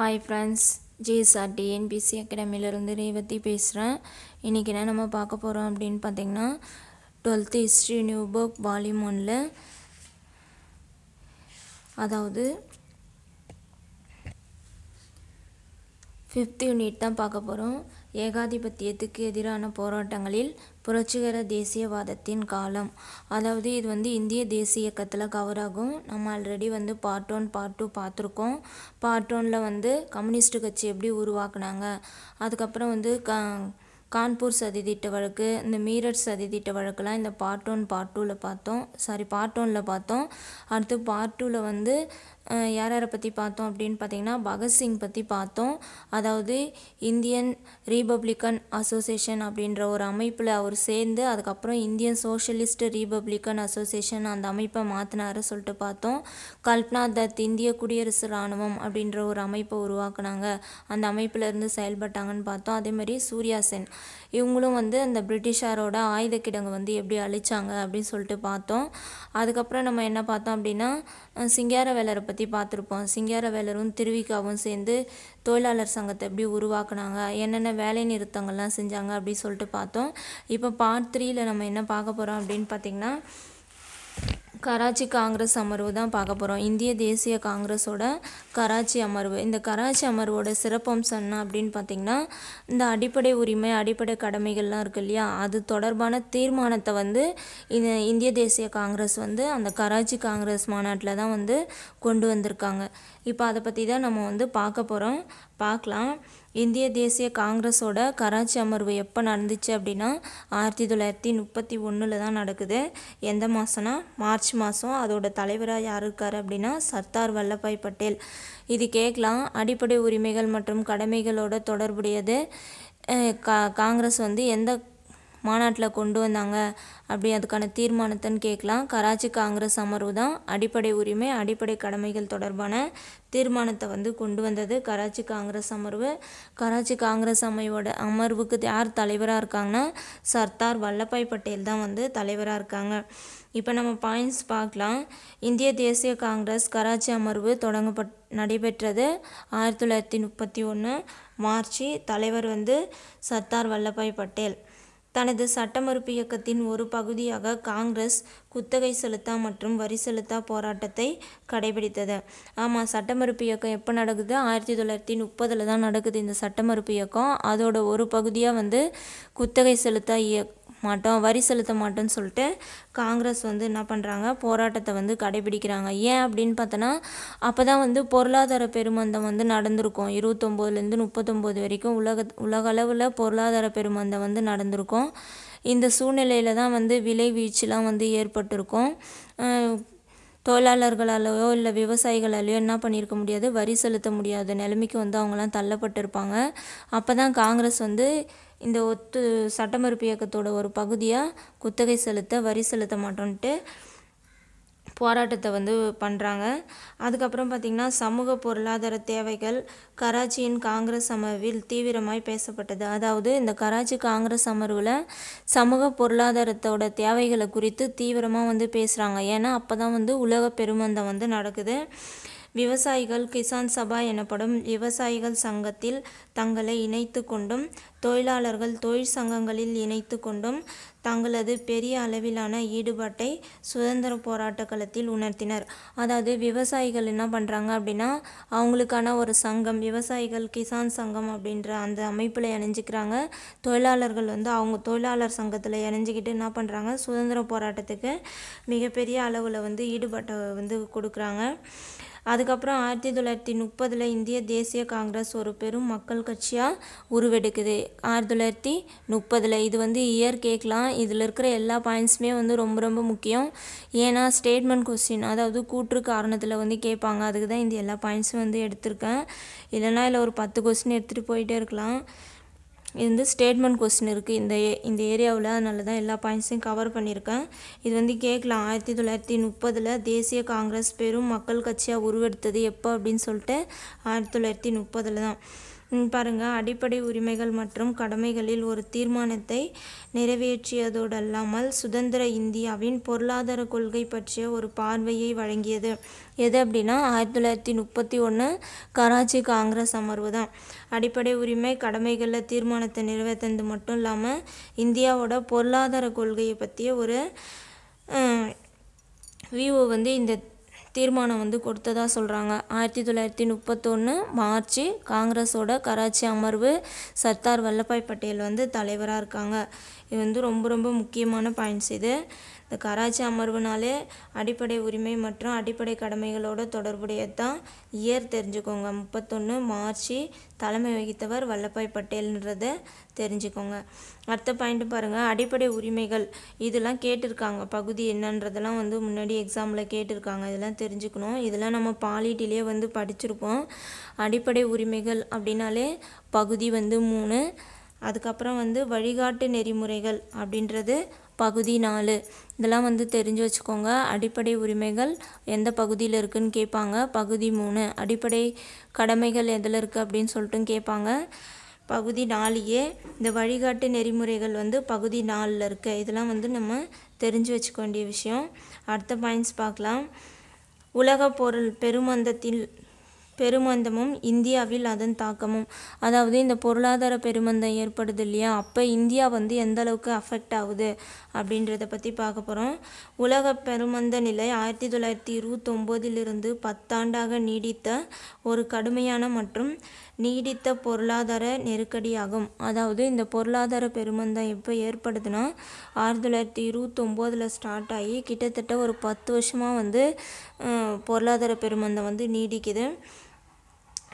hi friends GSR TNPSC அகாடமியிலேருந்து ரேவதி பேசுகிறேன் இன்றைக்கி என்ன நம்ம பார்க்க போகிறோம் அப்படின்னு பார்த்தீங்கன்னா twelfth history new book volume ஒனில் அதாவது ஃபிஃப்த் யூனிட் தான் பார்க்க போகிறோம் ஏகாதிபத்தியத்துக்கு எதிரான போராட்டங்களில் புரட்சிகர தேசியவாதத்தின் காலம் அதாவது இது வந்து இந்திய தேசிய இயக்கத்தில் கவர் ஆகும் நம்ம ஆல்ரெடி வந்து பார்ட் ஒன் பார்ட் டூ பார்த்துருக்கோம் பார்ட் ஒனில் வந்து கம்யூனிஸ்ட் கட்சி எப்படி உருவாக்குனாங்க அதுக்கப்புறம் வந்து க கான்பூர் சதி திட்ட வழக்கு இந்த மீரட் சதி திட்ட வழக்குலாம் இந்த பார்ட் ஒன் பார்ட் டூவில் பார்த்தோம் சாரி பார்ட் ஒனில் பார்த்தோம் அடுத்து பார்ட் டூவில் வந்து யார் யாரை பற்றி பார்த்தோம் அப்படின்னு பார்த்தீங்கன்னா பகத்சிங் பற்றி பார்த்தோம் அதாவது இந்தியன் ரீபப்ளிக்கன் அசோசியேஷன் அப்படின்ற ஒரு அமைப்பில் அவர் சேர்ந்து அதுக்கப்புறம் இந்தியன் சோஷலிஸ்ட் ரீபப்ளிக்கன் அசோசியேஷன் அந்த அமைப்பை மாற்றினாரு சொல்லிட்டு பார்த்தோம் கல்பனா தத் இந்திய குடியரசு இராணுவம் அப்படின்ற ஒரு அமைப்பை உருவாக்குனாங்க அந்த அமைப்பில் இருந்து செயல்பட்டாங்கன்னு பார்த்தோம் அதேமாதிரி சூர்யா சென் இவங்களும் வந்து அந்த பிரிட்டிஷாரோட ஆயுத கிடங்கு வந்து எப்படி அழிச்சாங்க அப்படின்னு சொல்லிட்டு பார்த்தோம் அதுக்கப்புறம் நம்ம என்ன பார்த்தோம் அப்படின்னா சிங்கார வேலரை பற்றி பற்றி பார்த்துருப்போம் வேலரும் திருவிக்காவும் சேர்ந்து தொழிலாளர் சங்கத்தை எப்படி உருவாக்குனாங்க என்னென்ன வேலை நிறுத்தங்கள்லாம் செஞ்சாங்க அப்படின்னு சொல்லிட்டு பார்த்தோம் இப்போ பார்ட் த்ரீயில் நம்ம என்ன பார்க்க போகிறோம் அப்படின்னு பார்த்திங்கன்னா கராச்சி காங்கிரஸ் அமர்வு தான் பார்க்க போகிறோம் இந்திய தேசிய காங்கிரஸோட கராச்சி அமர்வு இந்த கராச்சி அமர்வோட சிறப்பம்சம் என்ன அப்படின்னு பார்த்திங்கன்னா இந்த அடிப்படை உரிமை அடிப்படை கடமைகள்லாம் இருக்குது இல்லையா அது தொடர்பான தீர்மானத்தை வந்து இந்த இந்திய தேசிய காங்கிரஸ் வந்து அந்த கராச்சி காங்கிரஸ் மாநாட்டில் தான் வந்து கொண்டு வந்திருக்காங்க இப்போ அதை பற்றி தான் நம்ம வந்து பார்க்க போகிறோம் பார்க்கலாம் இந்திய தேசிய காங்கிரஸோட கராச்சி அமர்வு எப்போ நடந்துச்சு அப்படின்னா ஆயிரத்தி தொள்ளாயிரத்தி முப்பத்தி ஒன்றில் தான் நடக்குது எந்த மாதம்னா மார்ச் மாதம் அதோட தலைவராக யார் இருக்கார் அப்படின்னா சர்தார் வல்லபாய் பட்டேல் இது கேட்கலாம் அடிப்படை உரிமைகள் மற்றும் கடமைகளோட தொடர்புடையது கா காங்கிரஸ் வந்து எந்த மாநாட்டில் கொண்டு வந்தாங்க அப்படி அதுக்கான தீர்மானத்தைன்னு கேட்கலாம் கராச்சி காங்கிரஸ் அமர்வு தான் அடிப்படை உரிமை அடிப்படை கடமைகள் தொடர்பான தீர்மானத்தை வந்து கொண்டு வந்தது கராச்சி காங்கிரஸ் அமர்வு கராச்சி காங்கிரஸ் அமைவோட அமர்வுக்கு யார் தலைவராக இருக்காங்கன்னா சர்தார் வல்லபாய் பட்டேல் தான் வந்து தலைவராக இருக்காங்க இப்போ நம்ம பாயிண்ட்ஸ் பார்க்கலாம் இந்திய தேசிய காங்கிரஸ் கராச்சி அமர்வு தொடங்கப்பட் நடைபெற்றது ஆயிரத்தி தொள்ளாயிரத்தி முப்பத்தி ஒன்று மார்ச் தலைவர் வந்து சர்தார் வல்லபாய் பட்டேல் தனது சட்டமறுப்பு இயக்கத்தின் ஒரு பகுதியாக காங்கிரஸ் குத்தகை செலுத்தா மற்றும் வரி செலுத்தா போராட்டத்தை கடைபிடித்தது ஆமாம் சட்டமறுப்பு இயக்கம் எப்போ நடக்குது ஆயிரத்தி தொள்ளாயிரத்தி முப்பதில் தான் நடக்குது இந்த சட்டமறுப்பு இயக்கம் அதோட ஒரு பகுதியாக வந்து குத்தகை செலுத்தா இயக் மாட்டோம் வரி செலுத்த மாட்டோம்னு சொல்லிட்டு காங்கிரஸ் வந்து என்ன பண்ணுறாங்க போராட்டத்தை வந்து கடைபிடிக்கிறாங்க ஏன் அப்படின்னு பார்த்தோன்னா அப்போ தான் வந்து பொருளாதார பெருமந்தம் வந்து நடந்திருக்கும் இருபத்தொம்போதுலேருந்து முப்பத்தொம்போது வரைக்கும் உலக உலக அளவில் பொருளாதார பெருமந்தம் வந்து நடந்திருக்கும் இந்த சூழ்நிலையில் தான் வந்து விலை வீழ்ச்சிலாம் வந்து ஏற்பட்டிருக்கும் தொழிலாளர்களாலேயோ இல்லை விவசாயிகளாலேயோ என்ன பண்ணியிருக்க முடியாது வரி செலுத்த முடியாத நிலைமைக்கு வந்து அவங்களாம் தள்ளப்பட்டிருப்பாங்க அப்போ தான் காங்கிரஸ் வந்து இந்த ஒத்து சட்டமறுப்பு இயக்கத்தோட ஒரு பகுதியாக குத்தகை செலுத்த வரி செலுத்த மாட்டோன்ட்டு போராட்டத்தை வந்து பண்ணுறாங்க அதுக்கப்புறம் பார்த்திங்கன்னா சமூக பொருளாதார தேவைகள் கராச்சியின் காங்கிரஸ் அமர்வில் தீவிரமாய் பேசப்பட்டது அதாவது இந்த கராச்சி காங்கிரஸ் அமர்வில் சமூக பொருளாதாரத்தோட தேவைகளை குறித்து தீவிரமாக வந்து பேசுகிறாங்க ஏன்னா அப்போ தான் வந்து உலக பெருமந்தம் வந்து நடக்குது விவசாயிகள் கிசான் சபா எனப்படும் விவசாயிகள் சங்கத்தில் தங்களை இணைத்து கொண்டும் தொழிலாளர்கள் தொழிற்சங்கங்களில் இணைத்து கொண்டும் தங்களது பெரிய அளவிலான ஈடுபாட்டை சுதந்திர போராட்ட களத்தில் உணர்த்தினர் அதாவது விவசாயிகள் என்ன பண்ணுறாங்க அப்படின்னா அவங்களுக்கான ஒரு சங்கம் விவசாயிகள் கிசான் சங்கம் அப்படின்ற அந்த அமைப்பில் இணைஞ்சிக்கிறாங்க தொழிலாளர்கள் வந்து அவங்க தொழிலாளர் சங்கத்தில் இணைஞ்சிக்கிட்டு என்ன பண்ணுறாங்க சுதந்திர போராட்டத்துக்கு மிகப்பெரிய அளவில் வந்து ஈடுபாட்டை வந்து கொடுக்குறாங்க அதுக்கப்புறம் ஆயிரத்தி தொள்ளாயிரத்தி முப்பதில் இந்திய தேசிய காங்கிரஸ் ஒரு பெரும் மக்கள் கட்சியாக உருவெடுக்குது ஆயிரத்தி தொள்ளாயிரத்தி முப்பதில் இது வந்து இயர் கேட்கலாம் இதில் இருக்கிற எல்லா பாயிண்ட்ஸுமே வந்து ரொம்ப ரொம்ப முக்கியம் ஏன்னா ஸ்டேட்மெண்ட் கொஸ்டின் அதாவது கூற்று காரணத்தில் வந்து கேட்பாங்க அதுக்கு தான் இந்த எல்லா பாயிண்ட்ஸும் வந்து எடுத்திருக்கேன் இல்லைனா இல்லை ஒரு பத்து கொஸ்டின் எடுத்துகிட்டு போயிட்டே இருக்கலாம் இது வந்து ஸ்டேட்மெண்ட் கொஸ்டின் இருக்குது இந்த இந்த ஏரியாவில் அதனால தான் எல்லா பாயிண்ட்ஸையும் கவர் பண்ணியிருக்கேன் இது வந்து கேட்கலாம் ஆயிரத்தி தொள்ளாயிரத்தி முப்பதில் தேசிய காங்கிரஸ் பெரும் மக்கள் கட்சியாக உருவெடுத்தது எப்போ அப்படின்னு சொல்லிட்டு ஆயிரத்தி தொள்ளாயிரத்தி முப்பதில் தான் பாருங்கள் அடிப்படை உரிமைகள் மற்றும் கடமைகளில் ஒரு தீர்மானத்தை நிறைவேற்றியதோடல்லாமல் சுதந்திர இந்தியாவின் பொருளாதார கொள்கை பற்றிய ஒரு பார்வையை வழங்கியது எது அப்படின்னா ஆயிரத்தி தொள்ளாயிரத்தி முப்பத்தி ஒன்று கராச்சி காங்கிரஸ் அமர்வு தான் அடிப்படை உரிமை கடமைகளில் தீர்மானத்தை நிறைவேற்றது மட்டும் இல்லாமல் இந்தியாவோட பொருளாதார கொள்கையை பற்றிய ஒரு வியூ வந்து இந்த தீர்மானம் வந்து கொடுத்ததாக சொல்கிறாங்க ஆயிரத்தி தொள்ளாயிரத்தி முப்பத்தொன்று மார்ச் காங்கிரஸோட கராச்சி அமர்வு சர்தார் வல்லபாய் பட்டேல் வந்து தலைவராக இருக்காங்க இது வந்து ரொம்ப ரொம்ப முக்கியமான பாயிண்ட்ஸ் இது இந்த கராச்சி அமர்வுனாலே அடிப்படை உரிமை மற்றும் அடிப்படை கடமைகளோடு தொடர்புடையதான் இயர் தெரிஞ்சுக்கோங்க முப்பத்தொன்று மார்ச் தலைமை வகித்தவர் வல்லபாய் பட்டேல்ன்றத தெரிஞ்சுக்கோங்க அடுத்த பாயிண்ட் பாருங்கள் அடிப்படை உரிமைகள் இதெல்லாம் கேட்டிருக்காங்க பகுதி என்னன்றதெல்லாம் வந்து முன்னாடி எக்ஸாமில் கேட்டிருக்காங்க இதெல்லாம் தெரிஞ்சுக்கணும் இதெல்லாம் நம்ம பாலிட்டிலேயே வந்து படிச்சிருப்போம் அடிப்படை உரிமைகள் அப்படின்னாலே பகுதி வந்து மூணு அதுக்கப்புறம் வந்து வழிகாட்டு நெறிமுறைகள் அப்படின்றது பகுதி நாலு இதெல்லாம் வந்து தெரிஞ்சு வச்சுக்கோங்க அடிப்படை உரிமைகள் எந்த பகுதியில் இருக்குதுன்னு கேட்பாங்க பகுதி மூணு அடிப்படை கடமைகள் எதில் இருக்குது அப்படின்னு சொல்லிட்டு கேட்பாங்க பகுதி நாலையே இந்த வழிகாட்டு நெறிமுறைகள் வந்து பகுதி நாலில் இருக்குது இதெல்லாம் வந்து நம்ம தெரிஞ்சு வச்சுக்க வேண்டிய விஷயம் அடுத்த பாயிண்ட்ஸ் பார்க்கலாம் உலக பொருள் பெருமந்தத்தில் பெருமந்தமும் இந்தியாவில் அதன் தாக்கமும் அதாவது இந்த பொருளாதார பெருமந்தம் ஏற்படுது இல்லையா அப்போ இந்தியா வந்து எந்த அளவுக்கு அஃபெக்ட் ஆகுது அப்படின்றத பற்றி பார்க்க போகிறோம் உலக பெருமந்த நிலை ஆயிரத்தி தொள்ளாயிரத்தி இருபத்தொம்போதிலிருந்து பத்தாண்டாக நீடித்த ஒரு கடுமையான மற்றும் நீடித்த பொருளாதார நெருக்கடியாகும் அதாவது இந்த பொருளாதார பெருமந்தம் எப்போ ஏற்படுதுன்னா ஆயிரத்தி தொள்ளாயிரத்தி இருபத்தொம்போதில் ஸ்டார்ட் ஆகி கிட்டத்தட்ட ஒரு பத்து வருஷமாக வந்து பொருளாதார பெருமந்தம் வந்து நீடிக்குது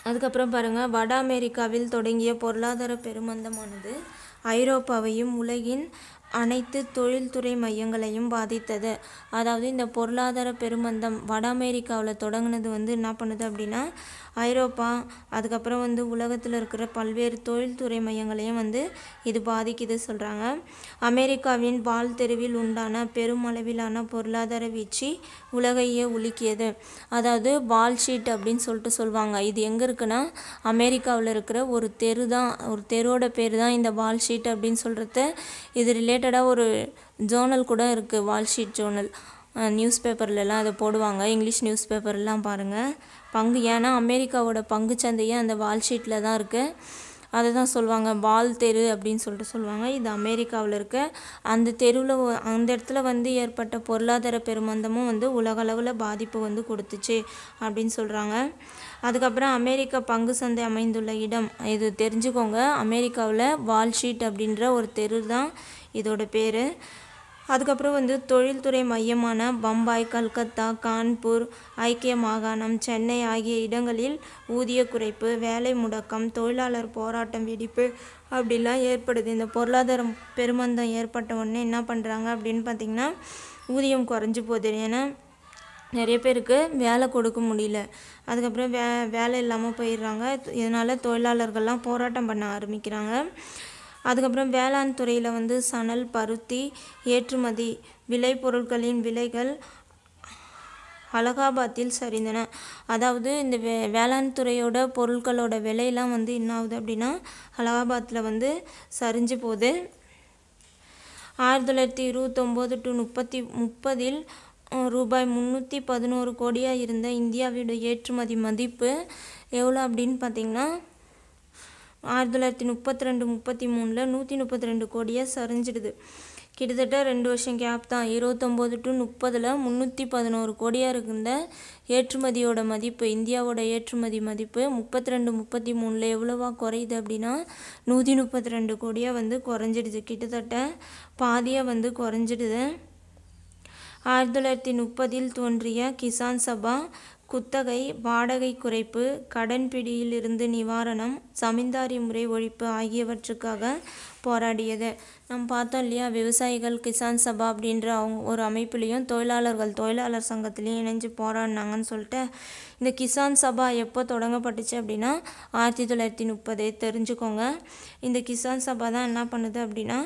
அதுக்கப்புறம் பாருங்கள் வட அமெரிக்காவில் தொடங்கிய பொருளாதார பெருமந்தமானது ஐரோப்பாவையும் உலகின் அனைத்து தொழில்துறை மையங்களையும் பாதித்தது அதாவது இந்த பொருளாதார பெருமந்தம் வட அமெரிக்காவில் தொடங்கினது வந்து என்ன பண்ணுது அப்படின்னா ஐரோப்பா அதுக்கப்புறம் வந்து உலகத்தில் இருக்கிற பல்வேறு தொழில்துறை மையங்களையும் வந்து இது பாதிக்குது சொல்கிறாங்க அமெரிக்காவின் பால் தெருவில் உண்டான பெரும் அளவிலான பொருளாதார வீச்சு உலகையே உலுக்கியது அதாவது பால் ஷீட் அப்படின்னு சொல்லிட்டு சொல்லுவாங்க இது எங்கே இருக்குன்னா அமெரிக்காவில் இருக்கிற ஒரு தெரு தான் ஒரு தெருவோட பேர் தான் இந்த பால் ஷீட் அப்படின்னு சொல்கிறது இது ரிலேட்டடாக ஒரு ஜோனல் கூட இருக்குது வால் ஷீட் ஜேர்னல் நியூஸ் பேப்பர்லலாம் அதை போடுவாங்க இங்கிலீஷ் நியூஸ் பேப்பர்லாம் பாருங்கள் பங்கு ஏன்னா அமெரிக்காவோட பங்கு சந்தையே அந்த வால் ஷீட்டில் தான் இருக்குது அதை தான் சொல்லுவாங்க வால் தெரு அப்படின்னு சொல்லிட்டு சொல்லுவாங்க இது அமெரிக்காவில் இருக்க அந்த தெருவில் அந்த இடத்துல வந்து ஏற்பட்ட பொருளாதார பெருமந்தமும் வந்து உலகளவில் பாதிப்பு வந்து கொடுத்துச்சு அப்படின்னு சொல்கிறாங்க அதுக்கப்புறம் அமெரிக்கா பங்கு சந்தை அமைந்துள்ள இடம் இது தெரிஞ்சுக்கோங்க அமெரிக்காவில் வால் ஷீட் அப்படின்ற ஒரு தெரு தான் இதோட பேர் அதுக்கப்புறம் வந்து தொழில்துறை மையமான பம்பாய் கல்கத்தா கான்பூர் ஐக்கிய மாகாணம் சென்னை ஆகிய இடங்களில் ஊதிய குறைப்பு வேலை முடக்கம் தொழிலாளர் போராட்டம் வெடிப்பு அப்படிலாம் ஏற்படுது இந்த பொருளாதார பெருமந்தம் ஏற்பட்ட உடனே என்ன பண்ணுறாங்க அப்படின்னு பார்த்திங்கன்னா ஊதியம் குறைஞ்சி போகுது ஏன்னா நிறைய பேருக்கு வேலை கொடுக்க முடியல அதுக்கப்புறம் வே வேலை இல்லாமல் போயிடுறாங்க இதனால் தொழிலாளர்கள்லாம் போராட்டம் பண்ண ஆரம்பிக்கிறாங்க அதுக்கப்புறம் வேளாண் துறையில் வந்து சணல் பருத்தி ஏற்றுமதி விளைபொருட்களின் விலைகள் அலகாபாத்தில் சரிந்தன அதாவது இந்த வே வேளாண் துறையோட பொருட்களோட விலையெல்லாம் வந்து என்ன ஆகுது அப்படின்னா அலகாபாத்தில் வந்து சரிஞ்சு போகுது ஆயிரத்தி தொள்ளாயிரத்தி இருபத்தொம்போது டு முப்பத்தி முப்பதில் ரூபாய் முந்நூற்றி பதினோரு கோடியாக இருந்த இந்தியாவோட ஏற்றுமதி மதிப்பு எவ்வளோ அப்படின்னு பார்த்திங்கன்னா ஆயிரத்தி தொள்ளாயிரத்தி முப்பத்தி ரெண்டு முப்பத்தி மூணில் நூற்றி முப்பத்தி ரெண்டு கோடியாக சரிஞ்சிடுது கிட்டத்தட்ட ரெண்டு வருஷம் கேப் தான் இருபத்தொம்போது டு முப்பதில் முந்நூற்றி பதினோரு கோடியாக இருந்த ஏற்றுமதியோட மதிப்பு இந்தியாவோட ஏற்றுமதி மதிப்பு முப்பத்தி ரெண்டு முப்பத்தி மூணில் எவ்வளோவா குறையுது அப்படின்னா நூற்றி முப்பத்தி ரெண்டு கோடியாக வந்து குறைஞ்சிடுது கிட்டத்தட்ட பாதியாக வந்து குறைஞ்சிடுது ஆயிரத்தி தொள்ளாயிரத்தி முப்பதில் தோன்றிய கிசான் சபா குத்தகை வாடகை குறைப்பு கடன் பிடியிலிருந்து இருந்து நிவாரணம் சமிந்தாரி முறை ஒழிப்பு ஆகியவற்றுக்காக போராடியது நம்ம பார்த்தோம் இல்லையா விவசாயிகள் கிசான் சபா அப்படின்ற அவங்க ஒரு அமைப்புலேயும் தொழிலாளர்கள் தொழிலாளர் சங்கத்துலேயும் இணைஞ்சு போராடினாங்கன்னு சொல்லிட்டு இந்த கிசான் சபா எப்போ தொடங்கப்பட்டுச்சு அப்படின்னா ஆயிரத்தி தொள்ளாயிரத்தி முப்பது தெரிஞ்சுக்கோங்க இந்த கிசான் சபா தான் என்ன பண்ணுது அப்படின்னா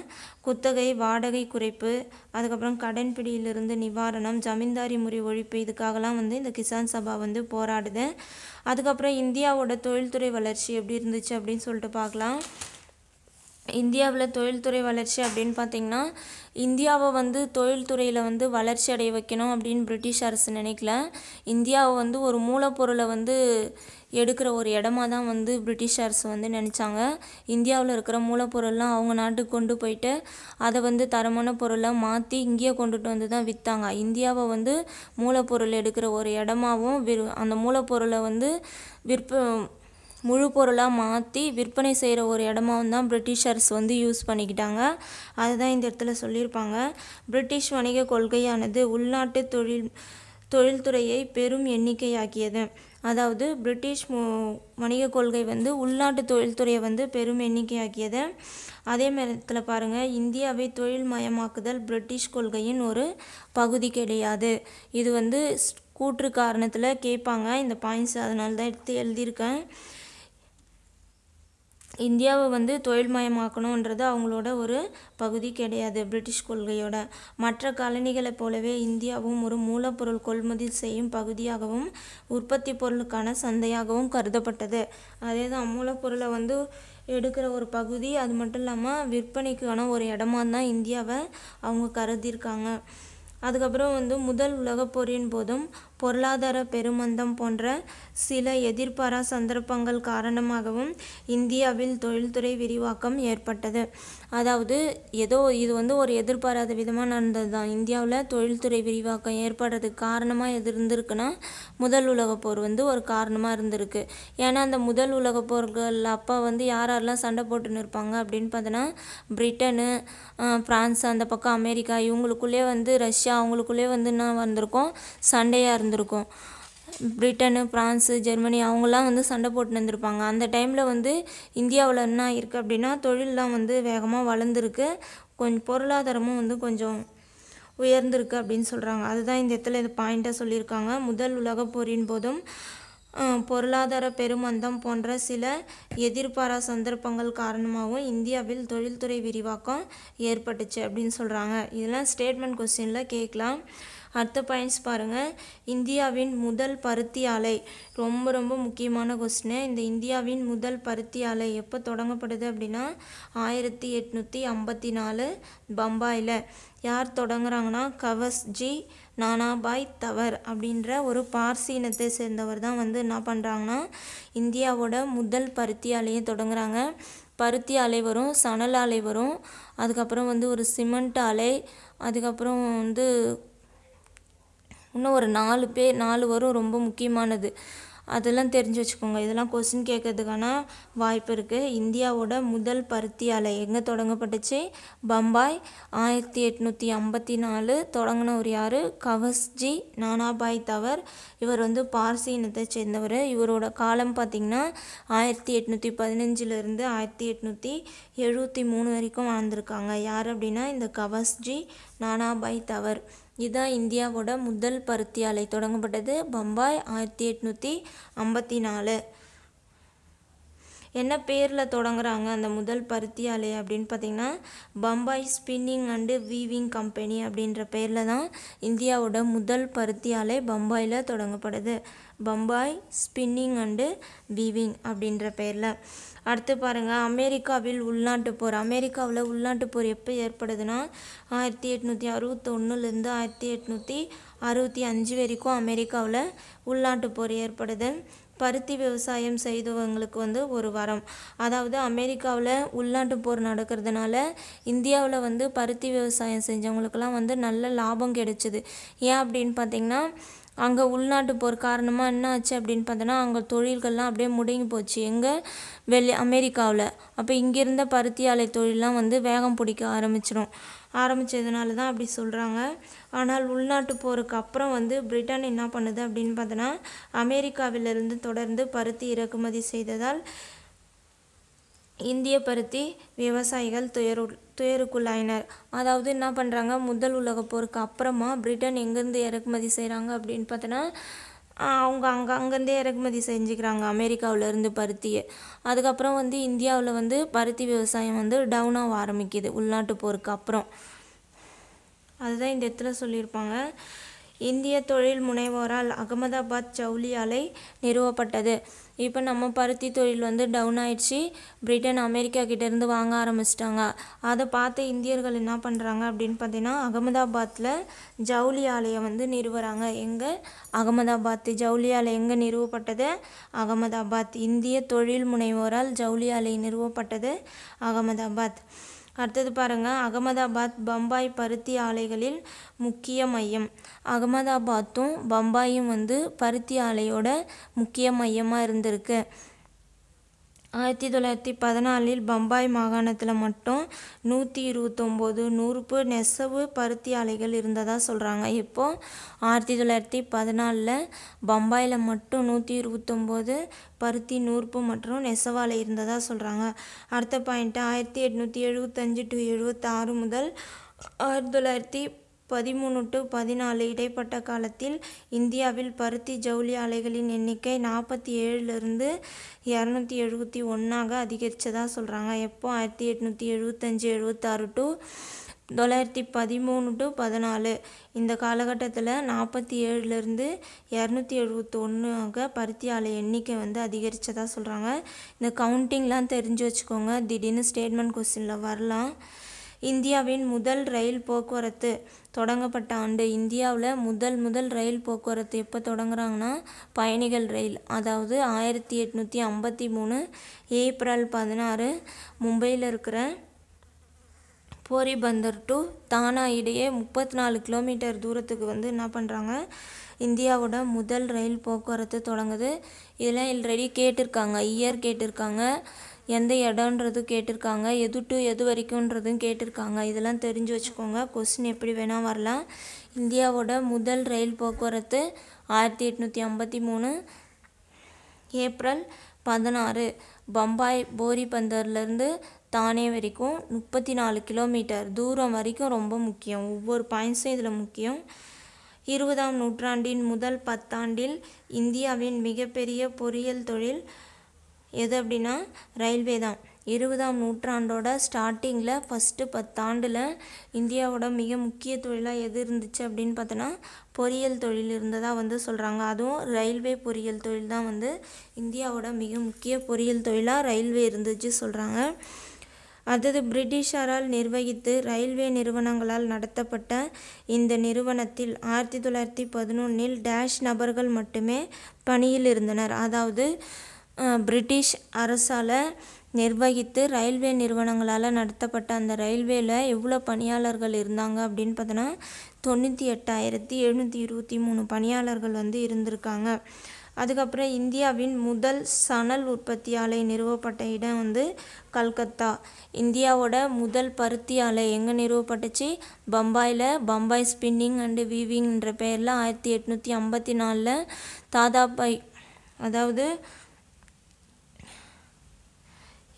குத்தகை வாடகை குறைப்பு அதுக்கப்புறம் கடன் பிடியிலிருந்து நிவாரணம் ஜமீன்தாரி முறை ஒழிப்பு இதுக்காகலாம் வந்து இந்த கிசான் சபா வந்து போராடுது அதுக்கப்புறம் இந்தியாவோட தொழில்துறை வளர்ச்சி எப்படி இருந்துச்சு அப்படின்னு சொல்லிட்டு பார்க்கலாம் இந்தியாவில் தொழில்துறை வளர்ச்சி அப்படின்னு பார்த்திங்கன்னா இந்தியாவை வந்து தொழில்துறையில் வந்து வளர்ச்சி அடைய வைக்கணும் அப்படின்னு பிரிட்டிஷ் அரசு நினைக்கல இந்தியாவை வந்து ஒரு மூலப்பொருளை வந்து எடுக்கிற ஒரு இடமா தான் வந்து பிரிட்டிஷ் அரசு வந்து நினச்சாங்க இந்தியாவில் இருக்கிற மூலப்பொருள்லாம் அவங்க நாட்டுக்கு கொண்டு போயிட்டு அதை வந்து தரமான பொருளை மாற்றி இங்கேயே கொண்டுட்டு வந்து தான் விற்றாங்க இந்தியாவை வந்து மூலப்பொருள் எடுக்கிற ஒரு இடமாவும் அந்த மூலப்பொருளை வந்து விற்ப முழு பொருளாக மாற்றி விற்பனை செய்கிற ஒரு இடமாவும் தான் பிரிட்டிஷர்ஸ் வந்து யூஸ் பண்ணிக்கிட்டாங்க அதுதான் இந்த இடத்துல சொல்லியிருப்பாங்க பிரிட்டிஷ் வணிக கொள்கையானது உள்நாட்டு தொழில் தொழில்துறையை பெரும் எண்ணிக்கையாக்கியது அதாவது பிரிட்டிஷ் வணிக கொள்கை வந்து உள்நாட்டு தொழில்துறையை வந்து பெரும் எண்ணிக்கையாக்கியது அதே நேரத்தில் பாருங்கள் இந்தியாவை தொழில் மயமாக்குதல் பிரிட்டிஷ் கொள்கையின் ஒரு பகுதி கிடையாது இது வந்து கூற்று காரணத்தில் கேட்பாங்க இந்த பாயிண்ட்ஸ் அதனால தான் எடுத்து எழுதியிருக்கேன் இந்தியாவை வந்து தொழில்மயமாக்கணுன்றது அவங்களோட ஒரு பகுதி கிடையாது பிரிட்டிஷ் கொள்கையோட மற்ற காலனிகளைப் போலவே இந்தியாவும் ஒரு மூலப்பொருள் கொள்முதல் செய்யும் பகுதியாகவும் உற்பத்தி பொருளுக்கான சந்தையாகவும் கருதப்பட்டது அதே தான் மூலப்பொருளை வந்து எடுக்கிற ஒரு பகுதி அது மட்டும் இல்லாமல் விற்பனைக்கான ஒரு இடமா தான் இந்தியாவை அவங்க கருதியிருக்காங்க அதுக்கப்புறம் வந்து முதல் உலகப் போரின் போதும் பொருளாதார பெருமந்தம் போன்ற சில எதிர்பாரா சந்தர்ப்பங்கள் காரணமாகவும் இந்தியாவில் தொழில்துறை விரிவாக்கம் ஏற்பட்டது அதாவது ஏதோ இது வந்து ஒரு எதிர்பாராத விதமாக நடந்தது தான் இந்தியாவில் தொழில்துறை விரிவாக்கம் ஏற்படுறதுக்கு காரணமாக எது இருந்திருக்குன்னா முதல் உலகப் போர் வந்து ஒரு காரணமாக இருந்திருக்கு ஏன்னா அந்த முதல் உலகப் போர்கள் அப்போ வந்து யார் யாரெல்லாம் சண்டை போட்டுன்னு இருப்பாங்க அப்படின்னு பார்த்தோன்னா பிரிட்டனு ஃப்ரான்ஸ் அந்த பக்கம் அமெரிக்கா இவங்களுக்குள்ளே வந்து ரஷ்யா அவங்களுக்குள்ளே வந்து என்ன வந்திருக்கோம் சண்டையாக இருந்து இருந்திருக்கும் பிரிட்டனு பிரான்ஸு ஜெர்மனி அவங்களாம் வந்து சண்டை போட்டு வந்திருப்பாங்க அந்த டைமில் வந்து இந்தியாவில் என்ன இருக்குது அப்படின்னா தொழிலெலாம் வந்து வேகமாக வளர்ந்துருக்கு கொஞ்சம் பொருளாதாரமும் வந்து கொஞ்சம் உயர்ந்திருக்கு அப்படின்னு சொல்கிறாங்க அதுதான் இந்த இடத்துல இந்த பாயிண்ட்டாக சொல்லியிருக்காங்க முதல் உலகப் போரின் போதும் பொருளாதார பெருமந்தம் போன்ற சில எதிர்பாரா சந்தர்ப்பங்கள் காரணமாகவும் இந்தியாவில் தொழில்துறை விரிவாக்கம் ஏற்பட்டுச்சு அப்படின்னு சொல்கிறாங்க இதெல்லாம் ஸ்டேட்மெண்ட் கொஸ்டினில் கேட்கலாம் அடுத்த பாயிண்ட்ஸ் பாருங்கள் இந்தியாவின் முதல் பருத்தி ஆலை ரொம்ப ரொம்ப முக்கியமான கொஸ்டின் இந்த இந்தியாவின் முதல் பருத்தி ஆலை எப்போ தொடங்கப்படுது அப்படின்னா ஆயிரத்தி எட்நூற்றி ஐம்பத்தி நாலு பம்பாயில் யார் தொடங்குறாங்கன்னா கவஸ் ஜி நானாபாய் தவர் அப்படின்ற ஒரு பார்சி இனத்தை சேர்ந்தவர் தான் வந்து என்ன பண்ணுறாங்கன்னா இந்தியாவோட முதல் பருத்தி ஆலையை தொடங்குறாங்க பருத்தி ஆலை வரும் சணல் ஆலை வரும் அதுக்கப்புறம் வந்து ஒரு சிமெண்ட் ஆலை அதுக்கப்புறம் வந்து இன்னும் ஒரு நாலு பேர் நாலு வரும் ரொம்ப முக்கியமானது அதெல்லாம் தெரிஞ்சு வச்சுக்கோங்க இதெல்லாம் கொஸ்டின் கேட்கறதுக்கான வாய்ப்பு இருக்குது இந்தியாவோட முதல் பருத்தி ஆலை எங்கே தொடங்கப்பட்டுச்சு பம்பாய் ஆயிரத்தி எட்நூற்றி ஐம்பத்தி நாலு தொடங்கினவர் யார் கவஸ்ஜி நானாபாய் தவர் இவர் வந்து பார்சி இனத்தை சேர்ந்தவர் இவரோட காலம் பார்த்திங்கன்னா ஆயிரத்தி எட்நூற்றி பதினஞ்சுலேருந்து ஆயிரத்தி எட்நூற்றி எழுபத்தி மூணு வரைக்கும் வாழ்ந்திருக்காங்க யார் அப்படின்னா இந்த கவஸ்ஜி நானாபாய் தவர் இதுதான் இந்தியாவோட முதல் பருத்தி ஆலை தொடங்கப்பட்டது பம்பாய் ஆயிரத்தி எட்நூற்றி ஐம்பத்தி நாலு என்ன பேரில் தொடங்குறாங்க அந்த முதல் பருத்தி ஆலை அப்படின்னு பார்த்திங்கன்னா Bombay spinning and weaving company அப்படின்ற பேரில் தான் இந்தியாவோட முதல் பருத்தி ஆலை பம்பாயில் தொடங்கப்படுது பம்பாய் ஸ்பின்னிங் அண்டு வீவிங் அப்படின்ற பேரில் அடுத்து பாருங்கள் அமெரிக்காவில் உள்நாட்டு போர் அமெரிக்காவில் உள்நாட்டு போர் எப்போ ஏற்படுதுன்னா ஆயிரத்தி எட்நூற்றி அறுபத்தொன்னுலேருந்து ஆயிரத்தி எட்நூற்றி அறுபத்தி அஞ்சு வரைக்கும் அமெரிக்காவில் உள்நாட்டு போர் ஏற்படுது பருத்தி விவசாயம் செய்தவங்களுக்கு வந்து ஒரு வரம் அதாவது அமெரிக்காவில் உள்நாட்டு போர் நடக்கிறதுனால இந்தியாவில் வந்து பருத்தி விவசாயம் செஞ்சவங்களுக்கெல்லாம் வந்து நல்ல லாபம் கிடைச்சிது ஏன் அப்படின்னு பார்த்திங்கன்னா அங்கே உள்நாட்டு போர் காரணமாக என்ன ஆச்சு அப்படின்னு பார்த்தோன்னா அங்கே தொழில்கள்லாம் அப்படியே முடங்கி போச்சு எங்கே வெளி அமெரிக்காவில் அப்போ இங்கேருந்த பருத்தி ஆலை தொழிலெலாம் வந்து வேகம் பிடிக்க ஆரம்பிச்சிடும் ஆரம்பித்ததுனால தான் அப்படி சொல்கிறாங்க ஆனால் உள்நாட்டு போருக்கு அப்புறம் வந்து பிரிட்டன் என்ன பண்ணுது அப்படின்னு பார்த்தோன்னா அமெரிக்காவிலிருந்து தொடர்ந்து பருத்தி இறக்குமதி செய்ததால் இந்திய பருத்தி விவசாயிகள் துயரு துயருக்குள்ளாயினர் அதாவது என்ன பண்ணுறாங்க முதல் உலக போருக்கு அப்புறமா பிரிட்டன் எங்கேருந்து இறக்குமதி செய்கிறாங்க அப்படின்னு பார்த்தோன்னா அவங்க அங்கே அங்கேருந்தே இறக்குமதி செஞ்சுக்கிறாங்க அமெரிக்காவிலேருந்து பருத்தியை அதுக்கப்புறம் வந்து இந்தியாவில் வந்து பருத்தி விவசாயம் வந்து டவுனாக ஆரம்பிக்குது உள்நாட்டு போருக்கு அப்புறம் அதுதான் இந்த இடத்துல சொல்லியிருப்பாங்க இந்திய தொழில் முனைவோரால் அகமதாபாத் ஜவுளி ஆலை நிறுவப்பட்டது இப்போ நம்ம பருத்தி தொழில் வந்து டவுன் ஆயிடுச்சு பிரிட்டன் அமெரிக்கா கிட்டேருந்து வாங்க ஆரம்பிச்சிட்டாங்க அதை பார்த்து இந்தியர்கள் என்ன பண்ணுறாங்க அப்படின்னு பார்த்தீங்கன்னா அகமதாபாத்தில் ஜவுளி ஆலயம் வந்து நிறுவுறாங்க எங்கே அகமதாபாத் ஜவுளி ஆலை எங்கே நிறுவப்பட்டது அகமதாபாத் இந்திய தொழில் முனைவோரால் ஜவுளி ஆலை நிறுவப்பட்டது அகமதாபாத் அடுத்தது பாருங்க அகமதாபாத் பம்பாய் பருத்தி ஆலைகளில் முக்கிய மையம் அகமதாபாத்தும் பம்பாயும் வந்து பருத்தி ஆலையோட முக்கிய மையமாக இருந்திருக்கு ஆயிரத்தி தொள்ளாயிரத்தி பதினாலில் பம்பாய் மாகாணத்தில் மட்டும் நூற்றி இருபத்தொம்போது நூறுப்பு நெசவு பருத்தி ஆலைகள் இருந்ததாக சொல்கிறாங்க இப்போது ஆயிரத்தி தொள்ளாயிரத்தி பதினாலில் பம்பாயில் மட்டும் நூற்றி இருபத்தொம்போது பருத்தி நூறுப்பு மற்றும் நெசவாலை இருந்ததாக சொல்கிறாங்க அடுத்த பாயிண்ட்டு ஆயிரத்தி எட்நூற்றி எழுபத்தஞ்சு டு எழுபத்தாறு முதல் ஆயிரத்தி தொள்ளாயிரத்தி பதிமூணு டு பதினாலு இடைப்பட்ட காலத்தில் இந்தியாவில் பருத்தி ஜவுளி ஆலைகளின் எண்ணிக்கை நாற்பத்தி ஏழுலேருந்து இரநூத்தி எழுபத்தி ஒன்றாக அதிகரித்ததாக சொல்கிறாங்க எப்போ ஆயிரத்தி எட்நூற்றி எழுபத்தஞ்சி எழுபத்தாறு டு தொள்ளாயிரத்தி பதிமூணு டு பதினாலு இந்த காலகட்டத்தில் நாற்பத்தி ஏழுலேருந்து இரநூத்தி எழுபத்தி ஒன்றாக பருத்தி ஆலை எண்ணிக்கை வந்து அதிகரித்ததாக சொல்கிறாங்க இந்த கவுண்டிங்லாம் தெரிஞ்சு வச்சுக்கோங்க திடீர்னு ஸ்டேட்மெண்ட் கொஸ்டினில் வரலாம் இந்தியாவின் முதல் ரயில் போக்குவரத்து தொடங்கப்பட்ட ஆண்டு இந்தியாவில் முதல் முதல் ரயில் போக்குவரத்து எப்போ தொடங்குறாங்கன்னா பயணிகள் ரயில் அதாவது ஆயிரத்தி எட்நூற்றி ஐம்பத்தி மூணு ஏப்ரல் பதினாறு மும்பையில் இருக்கிற போரிபந்தர் டு தானா இடையே முப்பத்தி நாலு கிலோமீட்டர் தூரத்துக்கு வந்து என்ன பண்ணுறாங்க இந்தியாவோட முதல் ரயில் போக்குவரத்து தொடங்குது இதெல்லாம் ஆல்ரெடி கேட்டிருக்காங்க இயர் கேட்டிருக்காங்க எந்த இடன்றதும் கேட்டிருக்காங்க எது டு எது வரைக்கும்ன்றதும் கேட்டிருக்காங்க இதெல்லாம் தெரிஞ்சு வச்சுக்கோங்க கொஸ்டின் எப்படி வேணால் வரலாம் இந்தியாவோட முதல் ரயில் போக்குவரத்து ஆயிரத்தி எட்நூற்றி ஐம்பத்தி மூணு ஏப்ரல் பதினாறு பம்பாய் போரிபந்தர்லேருந்து தானே வரைக்கும் முப்பத்தி நாலு கிலோமீட்டர் தூரம் வரைக்கும் ரொம்ப முக்கியம் ஒவ்வொரு பாயிண்ட்ஸும் இதில் முக்கியம் இருபதாம் நூற்றாண்டின் முதல் பத்தாண்டில் இந்தியாவின் மிகப்பெரிய பொறியியல் தொழில் எது அப்படின்னா ரயில்வே தான் இருபதாம் நூற்றாண்டோட ஸ்டார்டிங்கில் ஃபஸ்ட்டு பத்தாண்டில் இந்தியாவோட மிக முக்கிய தொழிலாக எது இருந்துச்சு அப்படின்னு பார்த்தோன்னா பொறியியல் தொழில் இருந்ததாக வந்து சொல்கிறாங்க அதுவும் ரயில்வே பொறியியல் தொழில் தான் வந்து இந்தியாவோட மிக முக்கிய பொறியியல் தொழிலாக ரயில்வே இருந்துச்சு சொல்கிறாங்க அடுத்தது பிரிட்டிஷாரால் நிர்வகித்து ரயில்வே நிறுவனங்களால் நடத்தப்பட்ட இந்த நிறுவனத்தில் ஆயிரத்தி தொள்ளாயிரத்தி பதினொன்றில் டேஷ் நபர்கள் மட்டுமே பணியில் இருந்தனர் அதாவது பிரிட்டிஷ் அரசால் நிர்வகித்து ரயில்வே நிறுவனங்களால் நடத்தப்பட்ட அந்த ரயில்வேயில் எவ்வளோ பணியாளர்கள் இருந்தாங்க அப்படின்னு பார்த்தோன்னா தொண்ணூற்றி எட்டாயிரத்தி எழுநூற்றி இருபத்தி மூணு பணியாளர்கள் வந்து இருந்திருக்காங்க அதுக்கப்புறம் இந்தியாவின் முதல் சணல் உற்பத்தி ஆலை நிறுவப்பட்ட இடம் வந்து கல்கத்தா இந்தியாவோட முதல் பருத்தி ஆலை எங்கே நிறுவப்பட்டுச்சு பம்பாயில் பம்பாய் ஸ்பின்னிங் அண்டு வீவிங்ன்ற பெயரில் ஆயிரத்தி எட்நூற்றி ஐம்பத்தி நாலில் தாதாபாய் அதாவது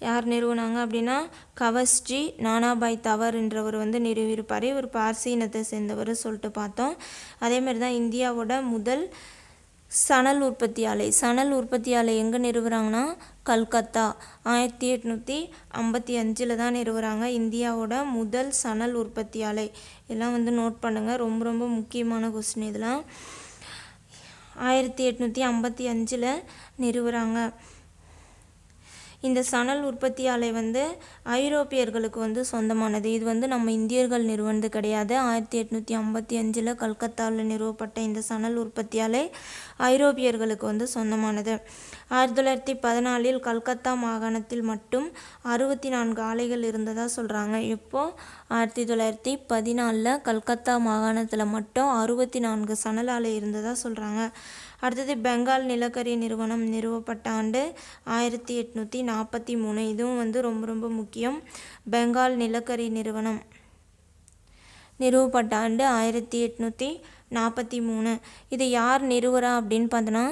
யார் நிறுவினாங்க அப்படின்னா கவஸ்ஜி நானாபாய் தவர் என்றவர் வந்து நிறுவியிருப்பார் இவர் பார்சி இனத்தை சேர்ந்தவர் சொல்லிட்டு பார்த்தோம் அதேமாதிரி தான் இந்தியாவோட முதல் சணல் உற்பத்தி ஆலை சணல் உற்பத்தி ஆலை எங்கே நிறுவுறாங்கன்னா கல்கத்தா ஆயிரத்தி எட்நூற்றி ஐம்பத்தி அஞ்சில் தான் நிறுவுறாங்க இந்தியாவோட முதல் சணல் உற்பத்தி ஆலை இதெல்லாம் வந்து நோட் பண்ணுங்கள் ரொம்ப ரொம்ப முக்கியமான கொஸ்டின் இதெல்லாம் ஆயிரத்தி எட்நூற்றி ஐம்பத்தி அஞ்சில் நிறுவுறாங்க இந்த சணல் உற்பத்தி ஆலை வந்து ஐரோப்பியர்களுக்கு வந்து சொந்தமானது இது வந்து நம்ம இந்தியர்கள் நிறுவனது கிடையாது ஆயிரத்தி எட்நூற்றி ஐம்பத்தி அஞ்சில் கல்கத்தாவில் நிறுவப்பட்ட இந்த சணல் உற்பத்தி ஆலை ஐரோப்பியர்களுக்கு வந்து சொந்தமானது ஆயிரத்தி தொள்ளாயிரத்தி பதினாலில் கல்கத்தா மாகாணத்தில் மட்டும் அறுபத்தி நான்கு ஆலைகள் இருந்ததாக சொல்கிறாங்க இப்போது ஆயிரத்தி தொள்ளாயிரத்தி பதினாலில் கல்கத்தா மாகாணத்தில் மட்டும் அறுபத்தி நான்கு சணல் ஆலை இருந்ததாக சொல்கிறாங்க அடுத்தது பெங்கால் நிலக்கரி நிறுவனம் நிறுவப்பட்ட ஆண்டு ஆயிரத்தி எட்நூற்றி நாற்பத்தி மூணு இதுவும் வந்து ரொம்ப ரொம்ப முக்கியம் பெங்கால் நிலக்கரி நிறுவனம் நிறுவப்பட்ட ஆண்டு ஆயிரத்தி எட்நூற்றி நாற்பத்தி மூணு இது யார் நிறுவரா அப்படின்னு பார்த்தோன்னா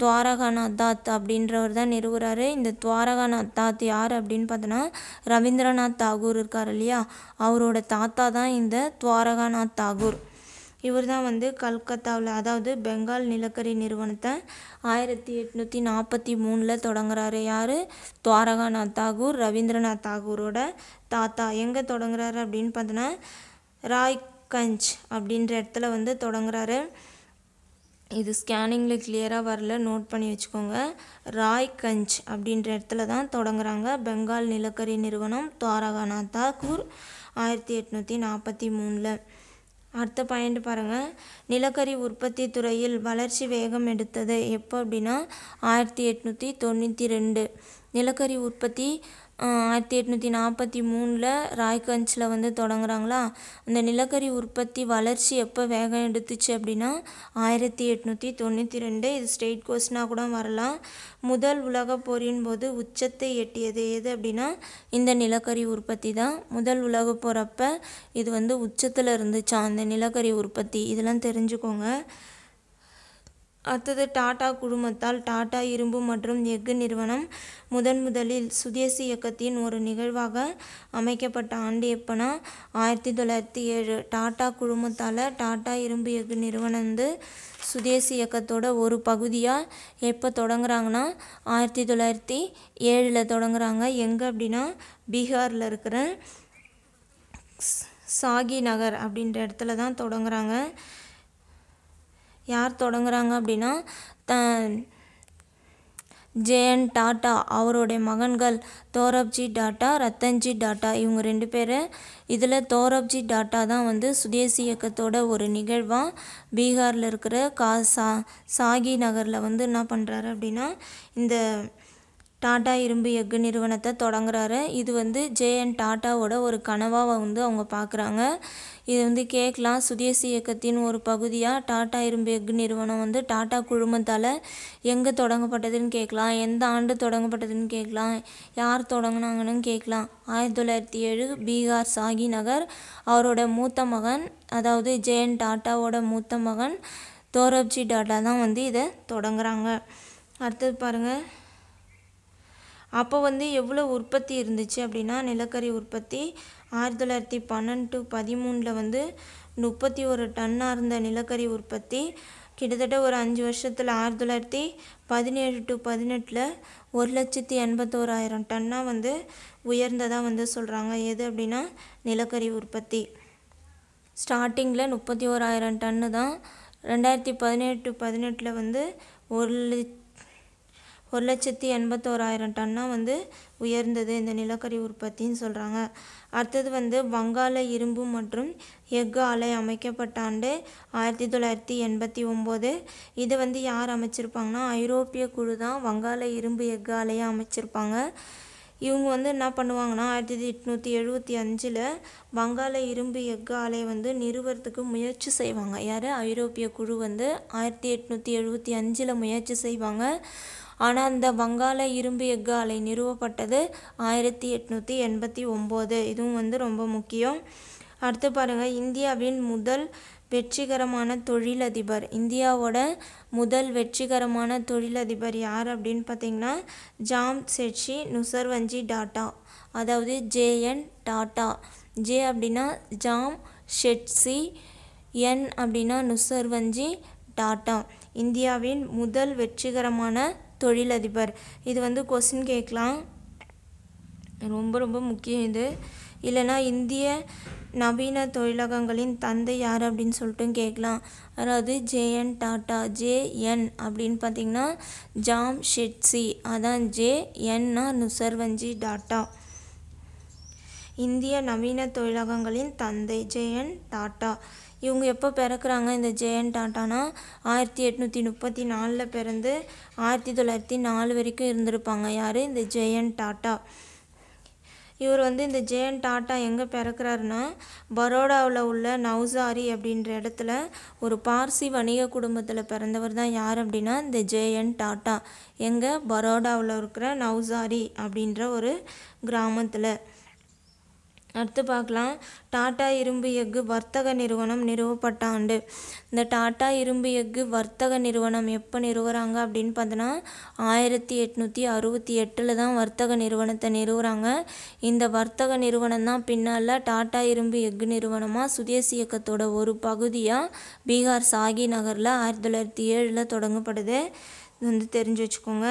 துவாரகாநாத் தாத் அப்படின்றவர் தான் நிறுவுறாரு இந்த துவாரகாநாத் தாத் யார் அப்படின்னு பார்த்தோன்னா ரவீந்திரநாத் தாகூர் இருக்கார் இல்லையா அவரோட தாத்தா தான் இந்த துவாரகாநாத் தாகூர் இவர் தான் வந்து கல்கத்தாவில் அதாவது பெங்கால் நிலக்கரி நிறுவனத்தை ஆயிரத்தி எட்நூற்றி நாற்பத்தி மூணில் தொடங்குறாரு யார் துவாரகாநாத் தாகூர் ரவீந்திரநாத் தாகூரோட தாத்தா எங்கே தொடங்குறாரு அப்படின்னு பார்த்தோன்னா ராய்கஞ்ச் அப்படின்ற இடத்துல வந்து தொடங்குறாரு இது ஸ்கேனிங்கில் கிளியராக வரல நோட் பண்ணி வச்சுக்கோங்க ராய்கஞ்ச் அப்படின்ற இடத்துல தான் தொடங்குறாங்க பெங்கால் நிலக்கரி நிறுவனம் துவாரகாநாத் தாகூர் ஆயிரத்தி எட்நூற்றி நாற்பத்தி மூணில் அடுத்த பாயிண்ட் பாருங்கள் நிலக்கரி உற்பத்தி துறையில் வளர்ச்சி வேகம் எடுத்தது எப்போ அப்படின்னா ஆயிரத்தி எட்நூற்றி தொண்ணூற்றி ரெண்டு நிலக்கரி உற்பத்தி ஆயிரத்தி எட்நூற்றி நாற்பத்தி மூணில் ராய்கஞ்சில் வந்து தொடங்குறாங்களா அந்த நிலக்கரி உற்பத்தி வளர்ச்சி எப்போ வேகம் எடுத்துச்சு அப்படின்னா ஆயிரத்தி எட்நூற்றி தொண்ணூற்றி ரெண்டு இது ஸ்டேட் கோஸ்னாக கூட வரலாம் முதல் உலகப் போரின் போது உச்சத்தை எட்டியது எது அப்படின்னா இந்த நிலக்கரி உற்பத்தி தான் முதல் உலகப் போகிறப்ப இது வந்து உச்சத்தில் இருந்துச்சா அந்த நிலக்கரி உற்பத்தி இதெல்லாம் தெரிஞ்சுக்கோங்க அடுத்தது டாடா குழுமத்தால் டாடா இரும்பு மற்றும் எஃகு நிறுவனம் முதன் முதலில் சுதேசி இயக்கத்தின் ஒரு நிகழ்வாக அமைக்கப்பட்ட ஆண்டு எப்பனா ஆயிரத்தி தொள்ளாயிரத்தி ஏழு டாடா குழுமத்தால் டாடா இரும்பு எஃகு நிறுவனம் வந்து சுதேசி இயக்கத்தோட ஒரு பகுதியாக எப்போ தொடங்குறாங்கன்னா ஆயிரத்தி தொள்ளாயிரத்தி ஏழில் தொடங்குறாங்க எங்கே அப்படின்னா பீகாரில் இருக்கிற சாகி நகர் அப்படின்ற இடத்துல தான் தொடங்குறாங்க யார் தொடங்குறாங்க அப்படின்னா த ஜேஎன் டாட்டா அவருடைய மகன்கள் தோரப்ஜி டாட்டா ரத்தன்ஜி டாட்டா இவங்க ரெண்டு பேர் இதில் தோரப்ஜி டாட்டா தான் வந்து சுதேசி இயக்கத்தோட ஒரு நிகழ்வாக பீகாரில் இருக்கிற கா சா சாகி நகரில் வந்து என்ன பண்ணுறாரு அப்படின்னா இந்த டாட்டா இரும்பு எஃகு நிறுவனத்தை தொடங்குறாரு இது வந்து ஜேஎன் டாட்டாவோட ஒரு கனவாக வந்து அவங்க பார்க்குறாங்க இது வந்து கேட்கலாம் சுதேசி இயக்கத்தின் ஒரு பகுதியாக டாடா இரும்பெக் நிறுவனம் வந்து டாடா குழுமத்தால் எங்கே தொடங்கப்பட்டதுன்னு கேட்கலாம் எந்த ஆண்டு தொடங்கப்பட்டதுன்னு கேட்கலாம் யார் தொடங்கினாங்கன்னு கேட்கலாம் ஆயிரத்தி தொள்ளாயிரத்தி ஏழு பீகார் சாகி நகர் அவரோட மூத்த மகன் அதாவது ஜெயன் டாட்டாவோட மூத்த மகன் தோரப்ஜி டாட்டா தான் வந்து இதை தொடங்குறாங்க அடுத்தது பாருங்கள் அப்போ வந்து எவ்வளோ உற்பத்தி இருந்துச்சு அப்படின்னா நிலக்கரி உற்பத்தி ஆயிரத்தி தொள்ளாயிரத்தி பன்னெண்டு டு பதிமூணில் வந்து முப்பத்தி ஒரு டன்னாக இருந்த நிலக்கரி உற்பத்தி கிட்டத்தட்ட ஒரு அஞ்சு வருஷத்தில் ஆயிரத்தி தொள்ளாயிரத்தி பதினேழு டு பதினெட்டில் ஒரு லட்சத்தி எண்பத்தோராயிரம் டன்னாக வந்து உயர்ந்ததாக வந்து சொல்கிறாங்க எது அப்படின்னா நிலக்கரி உற்பத்தி ஸ்டார்டிங்கில் முப்பத்தி ஓராயிரம் டன்னு தான் ரெண்டாயிரத்தி பதினேழு டு பதினெட்டில் வந்து ஒரு ஒரு லட்சத்தி எண்பத்தோராயிரம் டன்னாக வந்து உயர்ந்தது இந்த நிலக்கரி உற்பத்தின்னு சொல்கிறாங்க அடுத்தது வந்து வங்காள இரும்பு மற்றும் எஃகு ஆலை அமைக்கப்பட்ட ஆண்டு ஆயிரத்தி தொள்ளாயிரத்தி எண்பத்தி ஒம்போது இது வந்து யார் அமைச்சிருப்பாங்கன்னா ஐரோப்பிய குழு தான் வங்காள இரும்பு எஃகு ஆலையை அமைச்சிருப்பாங்க இவங்க வந்து என்ன பண்ணுவாங்கன்னா ஆயிரத்தி எட்நூற்றி எழுபத்தி அஞ்சில் வங்காள இரும்பு எஃகு ஆலையை வந்து நிறுவறதுக்கு முயற்சி செய்வாங்க யார் ஐரோப்பிய குழு வந்து ஆயிரத்தி எட்நூற்றி எழுபத்தி அஞ்சில் முயற்சி செய்வாங்க ஆனால் அந்த வங்காள இரும்பு எஃகு ஆலை நிறுவப்பட்டது ஆயிரத்தி எட்நூற்றி எண்பத்தி ஒம்பது இதுவும் வந்து ரொம்ப முக்கியம் அடுத்து பாருங்கள் இந்தியாவின் முதல் வெற்றிகரமான தொழிலதிபர் இந்தியாவோட முதல் வெற்றிகரமான தொழிலதிபர் யார் அப்படின்னு பார்த்தீங்கன்னா ஜாம் செட்சி நுசர்வஞ்சி டாட்டா அதாவது ஜேஎன் டாட்டா ஜே அப்படின்னா ஜாம் ஷெட்ஸி என் அப்படின்னா நுசர்வஞ்சி டாட்டா இந்தியாவின் முதல் வெற்றிகரமான தொழிலதிபர் இது வந்து கொஸ்டின் கேட்கலாம் ரொம்ப ரொம்ப முக்கியம் இது இல்லைனா இந்திய நவீன தொழிலகங்களின் தந்தை யார் அப்படின்னு சொல்லிட்டு கேட்கலாம் அதாவது ஜேஎன் டாட்டா ஜேஎன் அப்படின்னு பார்த்தீங்கன்னா ஜாம் ஷெட்ஸி அதான் ஜேஎன்னா நுசர்வஞ்சி டாட்டா இந்திய நவீன தொழிலகங்களின் தந்தை ஜேஎன் டாட்டா இவங்க எப்போ பிறக்கிறாங்க இந்த ஜெயன் டாட்டானா ஆயிரத்தி எட்நூற்றி முப்பத்தி நாலில் பிறந்து ஆயிரத்தி தொள்ளாயிரத்தி நாலு வரைக்கும் இருந்திருப்பாங்க யார் இந்த ஜெயன் டாட்டா இவர் வந்து இந்த ஜெயன் டாட்டா எங்கே பிறக்கிறாருன்னா பரோடாவில் உள்ள நவ்சாரி அப்படின்ற இடத்துல ஒரு பார்சி வணிக குடும்பத்தில் பிறந்தவர் தான் யார் அப்படின்னா இந்த ஜெயன் டாட்டா எங்கே பரோடாவில் இருக்கிற நவ்சாரி அப்படின்ற ஒரு கிராமத்தில் அடுத்து பார்க்கலாம் டாடா இரும்பு எஃகு வர்த்தக நிறுவனம் நிறுவப்பட்ட ஆண்டு இந்த டாடா இரும்பு எஃகு வர்த்தக நிறுவனம் எப்போ நிறுவுகிறாங்க அப்படின்னு பார்த்தோன்னா ஆயிரத்தி எட்நூற்றி அறுபத்தி எட்டில் தான் வர்த்தக நிறுவனத்தை நிறுவுறாங்க இந்த வர்த்தக நிறுவனம் தான் பின்னால் டாடா இரும்பு எஃகு நிறுவனமாக சுதேசி இயக்கத்தோட ஒரு பகுதியாக பீகார் சாகி நகரில் ஆயிரத்தி தொள்ளாயிரத்தி ஏழில் தொடங்கப்படுது இது வந்து தெரிஞ்சு வச்சுக்கோங்க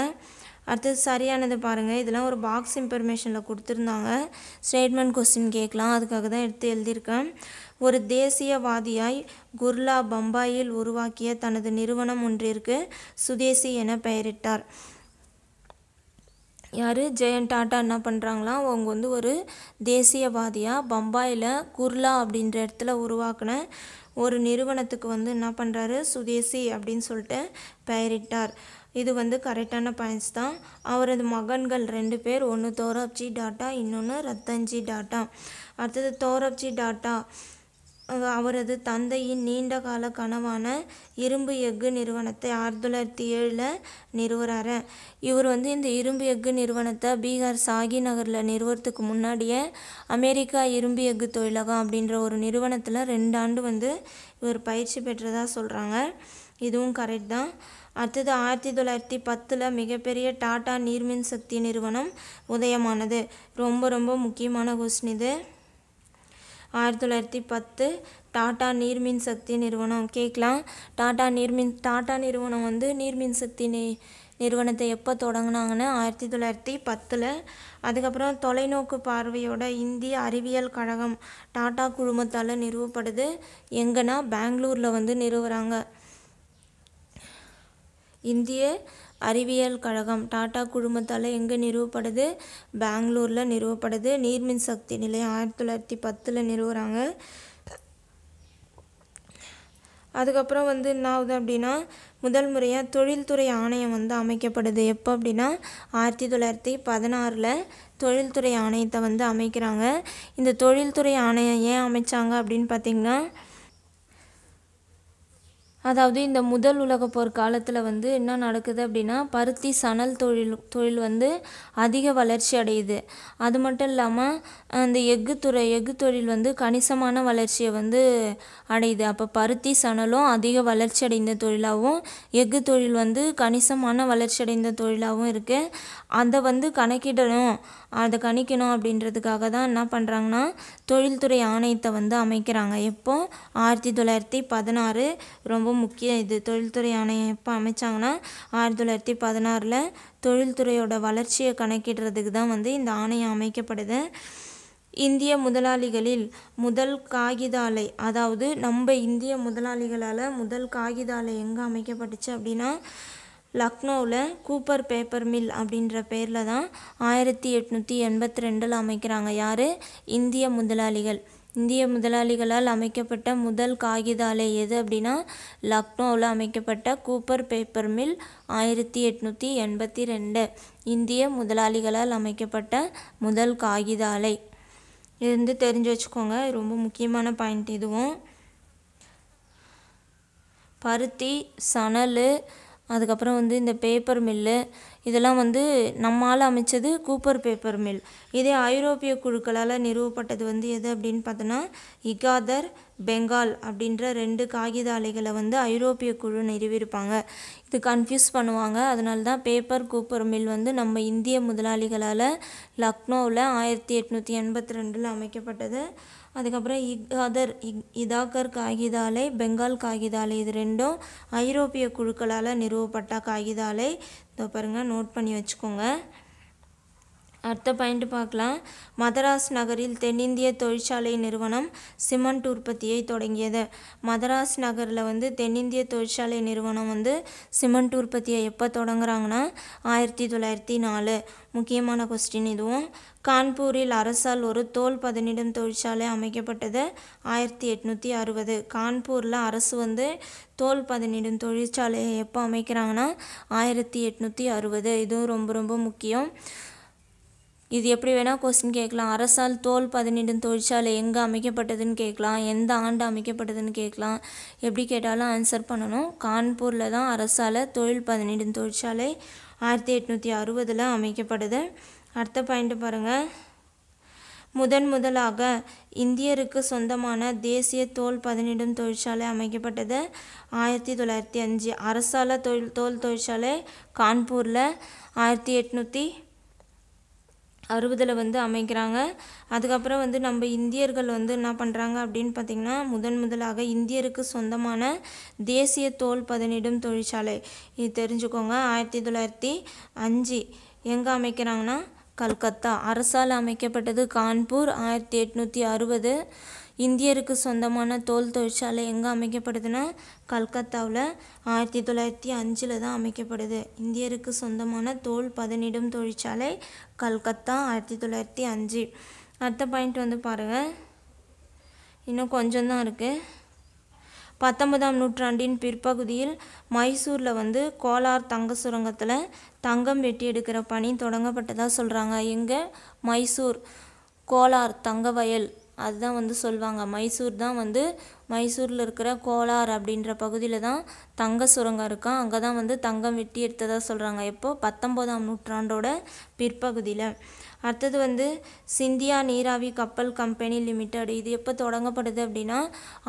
அடுத்தது சரியானது பாருங்கள் இதெல்லாம் ஒரு பாக்ஸ் இன்ஃபர்மேஷனில் கொடுத்துருந்தாங்க ஸ்டேட்மெண்ட் கொஸ்டின் கேட்கலாம் அதுக்காக தான் எடுத்து எழுதியிருக்கேன் ஒரு தேசியவாதியாய் குர்லா பம்பாயில் உருவாக்கிய தனது நிறுவனம் ஒன்றிற்கு சுதேசி என பெயரிட்டார் யார் ஜெயன் டாட்டா என்ன பண்ணுறாங்களா அவங்க வந்து ஒரு தேசியவாதியாக பம்பாயில் குர்லா அப்படின்ற இடத்துல உருவாக்கின ஒரு நிறுவனத்துக்கு வந்து என்ன பண்ணுறாரு சுதேசி அப்படின்னு சொல்லிட்டு பெயரிட்டார் இது வந்து கரெக்டான பாயிண்ட்ஸ் தான் அவரது மகன்கள் ரெண்டு பேர் ஒன்று தோராப்ஜி டாட்டா இன்னொன்று ரத்தன்ஜி டாட்டா அடுத்தது தோராப்ஜி டாட்டா அவரது தந்தையின் நீண்ட கால கனவான இரும்பு எஃகு நிறுவனத்தை ஆயிரத்தி தொள்ளாயிரத்தி ஏழில் நிறுவுறாரு இவர் வந்து இந்த இரும்பு எஃகு நிறுவனத்தை பீகார் சாகி நகரில் நிறுவனத்துக்கு முன்னாடியே அமெரிக்கா இரும்பு எஃகு தொழிலகம் அப்படின்ற ஒரு நிறுவனத்தில் ரெண்டு ஆண்டு வந்து இவர் பயிற்சி பெற்றதாக சொல்கிறாங்க இதுவும் கரெக்ட் தான் அடுத்தது ஆயிரத்தி தொள்ளாயிரத்தி பத்தில் மிகப்பெரிய டாடா நீர்மின் சக்தி நிறுவனம் உதயமானது ரொம்ப ரொம்ப முக்கியமான கொஸ்டின் இது ஆயிரத்தி தொள்ளாயிரத்தி பத்து டாடா நீர்மின் சக்தி நிறுவனம் கேட்கலாம் டாடா நீர்மின் டாடா நிறுவனம் வந்து நீர்மின் சக்தி நி நிறுவனத்தை எப்போ தொடங்கினாங்கன்னு ஆயிரத்தி தொள்ளாயிரத்தி பத்தில் அதுக்கப்புறம் தொலைநோக்கு பார்வையோட இந்திய அறிவியல் கழகம் டாடா குழுமத்தால் நிறுவப்படுது எங்கன்னா பெங்களூரில் வந்து நிறுவுகிறாங்க இந்திய அறிவியல் கழகம் டாடா குழுமத்தால் எங்கே நிறுவப்படுது பெங்களூரில் நிறுவப்படுது நீர்மின் சக்தி நிலையம் ஆயிரத்தி தொள்ளாயிரத்தி பத்தில் நிறுவுகிறாங்க அதுக்கப்புறம் வந்து என்ன ஆகுது அப்படின்னா முதல் முறையாக தொழில்துறை ஆணையம் வந்து அமைக்கப்படுது எப்போ அப்படின்னா ஆயிரத்தி தொள்ளாயிரத்தி பதினாறில் தொழில்துறை ஆணையத்தை வந்து அமைக்கிறாங்க இந்த தொழில்துறை ஆணையம் ஏன் அமைச்சாங்க அப்படின்னு பார்த்திங்கன்னா அதாவது இந்த முதல் உலகப்போர் காலத்தில் வந்து என்ன நடக்குது அப்படின்னா பருத்தி சணல் தொழில் தொழில் வந்து அதிக வளர்ச்சி அடையுது அது மட்டும் இல்லாமல் அந்த எஃகு துறை எஃகு தொழில் வந்து கணிசமான வளர்ச்சியை வந்து அடையுது அப்போ பருத்தி சணலும் அதிக வளர்ச்சி அடைந்த தொழிலாகவும் எஃகு தொழில் வந்து கணிசமான வளர்ச்சி அடைந்த தொழிலாகவும் இருக்குது அதை வந்து கணக்கிடணும் அதை கணிக்கணும் அப்படின்றதுக்காக தான் என்ன பண்ணுறாங்கன்னா தொழில்துறை ஆணையத்தை வந்து அமைக்கிறாங்க எப்போ ஆயிரத்தி தொள்ளாயிரத்தி பதினாறு ரொம்ப முக்கிய இது தொழில்துறை ஆணையம் எப்போ அமைச்சாங்கன்னா ஆயிரத்தி தொள்ளாயிரத்தி பதினாறில் தொழில்துறையோட வளர்ச்சியை கணக்கிடுறதுக்கு தான் வந்து இந்த ஆணையம் அமைக்கப்படுது இந்திய முதலாளிகளில் முதல் காகித ஆலை அதாவது நம்ம இந்திய முதலாளிகளால் முதல் காகித ஆலை எங்கே அமைக்கப்பட்டுச்சு அப்படின்னா லக்னோவில் கூப்பர் பேப்பர் மில் அப்படின்ற பேரில் தான் ஆயிரத்தி எட்நூற்றி எண்பத்தி ரெண்டில் அமைக்கிறாங்க யார் இந்திய முதலாளிகள் இந்திய முதலாளிகளால் அமைக்கப்பட்ட முதல் காகித ஆலை எது அப்படின்னா லக்னோவில் அமைக்கப்பட்ட கூப்பர் பேப்பர் மில் ஆயிரத்தி எட்நூற்றி எண்பத்தி ரெண்டு இந்திய முதலாளிகளால் அமைக்கப்பட்ட முதல் காகித ஆலை இது வந்து தெரிஞ்சு வச்சுக்கோங்க ரொம்ப முக்கியமான பாயிண்ட் இதுவும் பருத்தி சணல் அதுக்கப்புறம் வந்து இந்த பேப்பர் மில்லு இதெல்லாம் வந்து நம்மால் அமைச்சது கூப்பர் பேப்பர் மில் இதே ஐரோப்பிய குழுக்களால் நிறுவப்பட்டது வந்து எது அப்படின்னு பார்த்தோன்னா இகாதர் பெங்கால் அப்படின்ற ரெண்டு காகித ஆலைகளை வந்து ஐரோப்பிய குழு நிறுவியிருப்பாங்க இது கன்ஃபியூஸ் பண்ணுவாங்க அதனால தான் பேப்பர் கூப்பர் மில் வந்து நம்ம இந்திய முதலாளிகளால் லக்னோவில் ஆயிரத்தி எட்நூற்றி எண்பத்தி ரெண்டில் அமைக்கப்பட்டது அதுக்கப்புறம் இக் அதர் இக் இதாகர் காகிதாலை பெங்கால் காகிதாலை இது ரெண்டும் ஐரோப்பிய குழுக்களால் நிறுவப்பட்ட காகிதாலை இதோ பாருங்கள் நோட் பண்ணி வச்சுக்கோங்க அடுத்த பாயிண்ட் பார்க்கலாம் மதராஸ் நகரில் தென்னிந்திய தொழிற்சாலை நிறுவனம் சிமெண்ட் உற்பத்தியை தொடங்கியது மதராஸ் நகரில் வந்து தென்னிந்திய தொழிற்சாலை நிறுவனம் வந்து சிமெண்ட் உற்பத்தியை எப்போ தொடங்குறாங்கன்னா ஆயிரத்தி தொள்ளாயிரத்தி நாலு முக்கியமான கொஸ்டின் இதுவும் கான்பூரில் அரசால் ஒரு தோல் பதனிடும் தொழிற்சாலை அமைக்கப்பட்டது ஆயிரத்தி எட்நூற்றி அறுபது கான்பூரில் அரசு வந்து தோல் பதனிடும் தொழிற்சாலையை எப்போ அமைக்கிறாங்கன்னா ஆயிரத்தி எட்நூற்றி அறுபது இதுவும் ரொம்ப ரொம்ப முக்கியம் இது எப்படி வேணால் கொஸ்டின் கேட்கலாம் அரசால் தோல் பதினெட்டு தொழிற்சாலை எங்கே அமைக்கப்பட்டதுன்னு கேட்கலாம் எந்த ஆண்டு அமைக்கப்பட்டதுன்னு கேட்கலாம் எப்படி கேட்டாலும் ஆன்சர் பண்ணணும் கான்பூரில் தான் அரசால் தொழில் பதினெட்டு தொழிற்சாலை ஆயிரத்தி எட்நூற்றி அறுபதில் அமைக்கப்படுது அடுத்த பாயிண்ட் பாருங்கள் முதன் முதலாக இந்தியருக்கு சொந்தமான தேசிய தோல் பதனிடும் தொழிற்சாலை அமைக்கப்பட்டது ஆயிரத்தி தொள்ளாயிரத்தி அஞ்சு அரசால தொழில் தோல் தொழிற்சாலை கான்பூரில் ஆயிரத்தி எட்நூற்றி அறுபதில் வந்து அமைக்கிறாங்க அதுக்கப்புறம் வந்து நம்ம இந்தியர்கள் வந்து என்ன பண்ணுறாங்க அப்படின்னு பார்த்திங்கன்னா முதன் முதலாக இந்தியருக்கு சொந்தமான தேசிய தோல் பதனிடும் தொழிற்சாலை இது தெரிஞ்சுக்கோங்க ஆயிரத்தி தொள்ளாயிரத்தி அஞ்சு எங்கே அமைக்கிறாங்கன்னா கல்கத்தா அரசால் அமைக்கப்பட்டது கான்பூர் ஆயிரத்தி எட்நூற்றி அறுபது இந்தியருக்கு சொந்தமான தோல் தொழிற்சாலை எங்கே அமைக்கப்படுதுன்னா கல்கத்தாவில் ஆயிரத்தி தொள்ளாயிரத்தி அஞ்சில் தான் அமைக்கப்படுது இந்தியருக்கு சொந்தமான தோல் பதனிடும் தொழிற்சாலை கல்கத்தா ஆயிரத்தி தொள்ளாயிரத்தி அஞ்சு அடுத்த பாயிண்ட் வந்து பாருங்கள் இன்னும் கொஞ்சம் தான் இருக்குது பத்தொன்பதாம் நூற்றாண்டின் பிற்பகுதியில் மைசூரில் வந்து கோலார் தங்க சுரங்கத்தில் தங்கம் வெட்டி எடுக்கிற பணி தொடங்கப்பட்டதாக சொல்கிறாங்க எங்கே மைசூர் கோலார் தங்க வயல் அதுதான் வந்து சொல்லுவாங்க மைசூர் தான் வந்து மைசூரில் இருக்கிற கோலார் அப்படின்ற பகுதியில் தான் தங்க சுரங்கம் இருக்கும் அங்கே தான் வந்து தங்கம் வெட்டி எடுத்ததாக சொல்கிறாங்க எப்போது பத்தொம்போதாம் நூற்றாண்டோட பிற்பகுதியில் அடுத்தது வந்து சிந்தியா நீராவி கப்பல் கம்பெனி லிமிடெட் இது எப்போ தொடங்கப்படுது அப்படின்னா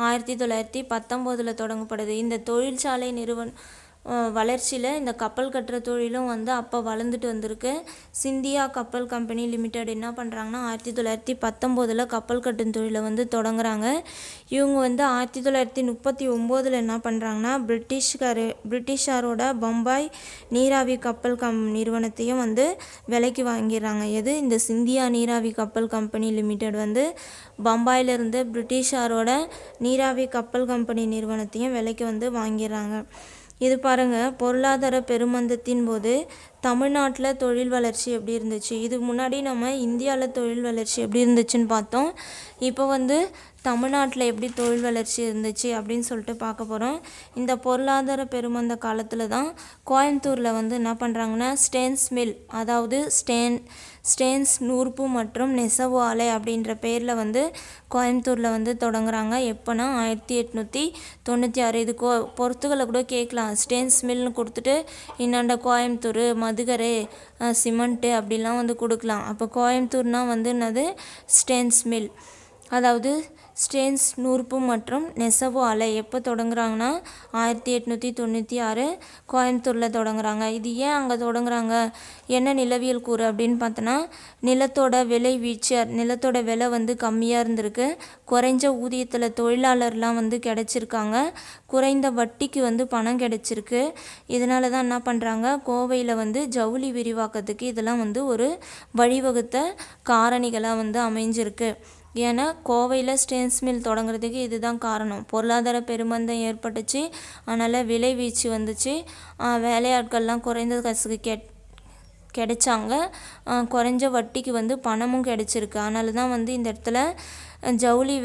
ஆயிரத்தி தொள்ளாயிரத்தி பத்தொம்போதில் தொடங்கப்படுது இந்த தொழிற்சாலை நிறுவன வளர்ச்சியில் இந்த கப்பல் கட்டுற தொழிலும் வந்து அப்போ வளர்ந்துட்டு வந்திருக்கு சிந்தியா கப்பல் கம்பெனி லிமிடெட் என்ன பண்ணுறாங்கன்னா ஆயிரத்தி தொள்ளாயிரத்தி பத்தொம்போதில் கப்பல் கட்டும் தொழிலை வந்து தொடங்குறாங்க இவங்க வந்து ஆயிரத்தி தொள்ளாயிரத்தி முப்பத்தி ஒம்போதில் என்ன பண்ணுறாங்கன்னா பிரிட்டிஷ்கார பிரிட்டிஷாரோட பம்பாய் நீராவி கப்பல் கம் நிறுவனத்தையும் வந்து விலைக்கு வாங்கிடுறாங்க எது இந்த சிந்தியா நீராவி கப்பல் கம்பெனி லிமிடெட் வந்து பம்பாயிலிருந்து பிரிட்டிஷாரோட நீராவி கப்பல் கம்பெனி நிறுவனத்தையும் விலைக்கு வந்து வாங்கிடுறாங்க இது பாருங்கள் பொருளாதார பெருமந்தத்தின் போது தமிழ்நாட்டில் தொழில் வளர்ச்சி எப்படி இருந்துச்சு இதுக்கு முன்னாடி நம்ம இந்தியாவில் தொழில் வளர்ச்சி எப்படி இருந்துச்சுன்னு பார்த்தோம் இப்போ வந்து தமிழ்நாட்டில் எப்படி தொழில் வளர்ச்சி இருந்துச்சு அப்படின்னு சொல்லிட்டு பார்க்க போகிறோம் இந்த பொருளாதார பெருமந்த காலத்தில் தான் கோயம்புத்தூரில் வந்து என்ன பண்ணுறாங்கன்னா ஸ்டேன்ஸ் மில் அதாவது ஸ்டேன் ஸ்டேன்ஸ் நூறுப்பு மற்றும் நெசவு ஆலை அப்படின்ற பேரில் வந்து கோயம்புத்தூரில் வந்து தொடங்குறாங்க எப்போனா ஆயிரத்தி எட்நூற்றி தொண்ணூற்றி ஆறு இது கோ பொறுத்துக்களை கூட கேட்கலாம் ஸ்டேன்ஸ் மில்னு கொடுத்துட்டு இன்னாண்ட கோயம்புத்தூர் மதுகரை சிமெண்ட்டு அப்படிலாம் வந்து கொடுக்கலாம் அப்போ கோயம்புத்தூர்னால் வந்து என்னது ஸ்டேன்ஸ் மில் அதாவது ஸ்டேன்ஸ் நூறுப்பு மற்றும் நெசவு அலை எப்போ தொடங்குறாங்கன்னா ஆயிரத்தி எட்நூற்றி தொண்ணூற்றி ஆறு கோயம்புத்தூரில் தொடங்குறாங்க இது ஏன் அங்கே தொடங்குறாங்க என்ன நிலவியல் கூறு அப்படின்னு பார்த்தோன்னா நிலத்தோட விலை வீழ்ச்சி நிலத்தோட விலை வந்து கம்மியாக இருந்திருக்கு குறைஞ்ச ஊதியத்தில் தொழிலாளர்லாம் வந்து கிடச்சிருக்காங்க குறைந்த வட்டிக்கு வந்து பணம் கிடச்சிருக்கு இதனால தான் என்ன பண்ணுறாங்க கோவையில் வந்து ஜவுளி விரிவாக்கத்துக்கு இதெல்லாம் வந்து ஒரு வழிவகுத்த காரணிகளாக வந்து அமைஞ்சிருக்கு ஏன்னா கோவையில் ஸ்டேன்ஸ் மில் தொடங்குறதுக்கு இதுதான் காரணம் பொருளாதார பெருமந்தம் ஏற்பட்டுச்சு அதனால் விலை வீச்சு வந்துச்சு வேலையாட்கள்லாம் குறைந்த காசுக்கு கெட் கிடைச்சாங்க குறைஞ்ச வட்டிக்கு வந்து பணமும் கிடைச்சிருக்கு அதனால தான் வந்து இந்த இடத்துல ஜவுளி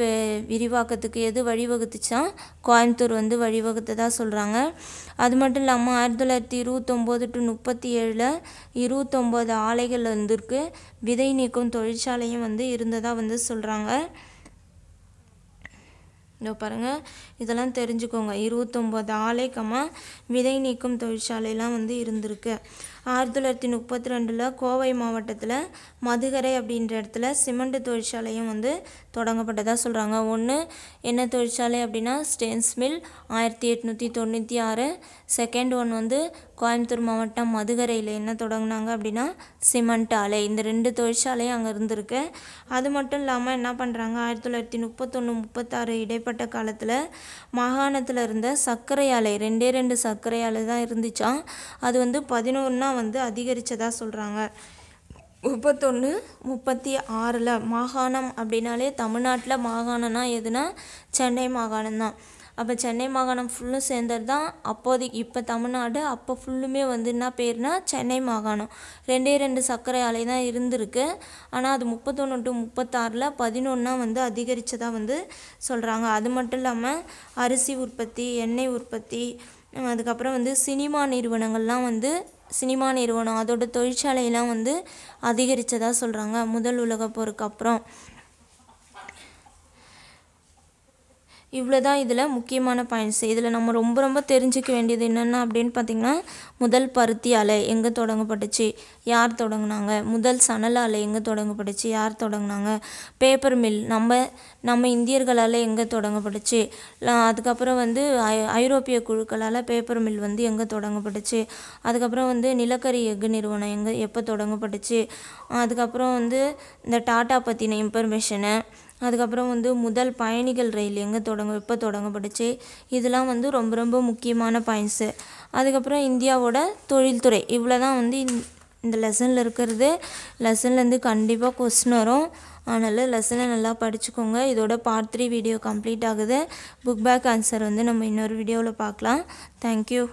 விரிவாக்கத்துக்கு எது வழிவகுத்துச்சா கோயம்புத்தூர் வந்து வழிவகுத்ததாக சொல்கிறாங்க அது மட்டும் இல்லாமல் ஆயிரத்தி தொள்ளாயிரத்தி இருபத்தொம்போது டு முப்பத்தி ஏழில் இருபத்தொம்போது ஆலைகள் வந்துருக்கு விதை நீக்கும் தொழிற்சாலையும் வந்து இருந்ததாக வந்து சொல்கிறாங்க இதோ பாருங்கள் இதெல்லாம் தெரிஞ்சுக்கோங்க இருபத்தொம்போது ஆலைக்கமாக விதை நீக்கும் தொழிற்சாலையெல்லாம் வந்து இருந்திருக்கு ஆயிரத்தி தொள்ளாயிரத்தி முப்பத்தி ரெண்டில் கோவை மாவட்டத்தில் மதுகரை அப்படின்ற இடத்துல சிமெண்ட் தொழிற்சாலையும் வந்து தொடங்கப்பட்டதாக சொல்கிறாங்க ஒன்று என்ன தொழிற்சாலை அப்படின்னா ஸ்டென்ஸ் மில் ஆயிரத்தி எட்நூற்றி தொண்ணூற்றி ஆறு செகண்ட் ஒன் வந்து கோயம்புத்தூர் மாவட்டம் மதுகரையில் என்ன தொடங்கினாங்க அப்படின்னா சிமெண்ட் ஆலை இந்த ரெண்டு தொழிற்சாலையும் அங்கே இருந்திருக்கு அது மட்டும் இல்லாமல் என்ன பண்ணுறாங்க ஆயிரத்தி தொள்ளாயிரத்தி முப்பத்தொன்று முப்பத்தாறு இடைப்பட்ட காலத்தில் மாகாணத்தில் இருந்த சர்க்கரை ஆலை ரெண்டே ரெண்டு சர்க்கரை ஆலை தான் இருந்துச்சான் அது வந்து பதினொன்னா தான் வந்து அதிகரித்ததாக சொல்கிறாங்க முப்பத்தொன்று முப்பத்தி ஆறில் மாகாணம் அப்படின்னாலே தமிழ்நாட்டில் மாகாணம்னா எதுனா சென்னை மாகாணம் தான் அப்போ சென்னை மாகாணம் ஃபுல்லும் சேர்ந்தது தான் அப்போதைக்கு இப்போ தமிழ்நாடு அப்போ ஃபுல்லுமே வந்து என்ன பேர்னா சென்னை மாகாணம் ரெண்டே ரெண்டு சர்க்கரை ஆலை தான் இருந்திருக்கு ஆனால் அது முப்பத்தொன்று டு முப்பத்தாறில் பதினொன்றா வந்து அதிகரித்ததாக வந்து சொல்கிறாங்க அது மட்டும் இல்லாமல் அரிசி உற்பத்தி எண்ணெய் உற்பத்தி அதுக்கப்புறம் வந்து சினிமா நிறுவனங்கள்லாம் வந்து சினிமா நிறுவனம் அதோட தொழிற்சாலையெல்லாம் வந்து அதிகரித்ததாக சொல்கிறாங்க முதல் போருக்கு அப்புறம் இவ்வளோ தான் இதில் முக்கியமான பாயிண்ட்ஸ் இதில் நம்ம ரொம்ப ரொம்ப தெரிஞ்சிக்க வேண்டியது என்னென்ன அப்படின்னு பார்த்திங்கன்னா முதல் பருத்தி அலை எங்கே தொடங்கப்பட்டுச்சு யார் தொடங்கினாங்க முதல் சணல் அலை எங்கே தொடங்கப்பட்டுச்சு யார் தொடங்கினாங்க பேப்பர் மில் நம்ம நம்ம இந்தியர்களால் எங்கே தொடங்கப்பட்டுச்சு அதுக்கப்புறம் வந்து ஐ ஐரோப்பிய குழுக்களால் பேப்பர் மில் வந்து எங்கே தொடங்கப்பட்டுச்சு அதுக்கப்புறம் வந்து நிலக்கரி எஃகு நிறுவனம் எங்கே எப்போ தொடங்கப்பட்டுச்சு அதுக்கப்புறம் வந்து இந்த டாட்டா பற்றின இன்ஃபர்மேஷனை அதுக்கப்புறம் வந்து முதல் பயணிகள் ரயில் எங்கே தொடங்க எப்போ தொடங்கப்பட்டுச்சு இதெல்லாம் வந்து ரொம்ப ரொம்ப முக்கியமான பாயிண்ட்ஸு அதுக்கப்புறம் இந்தியாவோட தொழில்துறை இவ்வளோ தான் வந்து இந்த லெசனில் இருக்கிறது லெசன்லேருந்து கண்டிப்பாக கொஸ்டின் வரும் அதனால் லெசனை நல்லா படிச்சுக்கோங்க இதோட பார்ட் த்ரீ வீடியோ கம்ப்ளீட் ஆகுது புக் பேக் ஆன்சர் வந்து நம்ம இன்னொரு வீடியோவில் பார்க்கலாம் தேங்க்யூ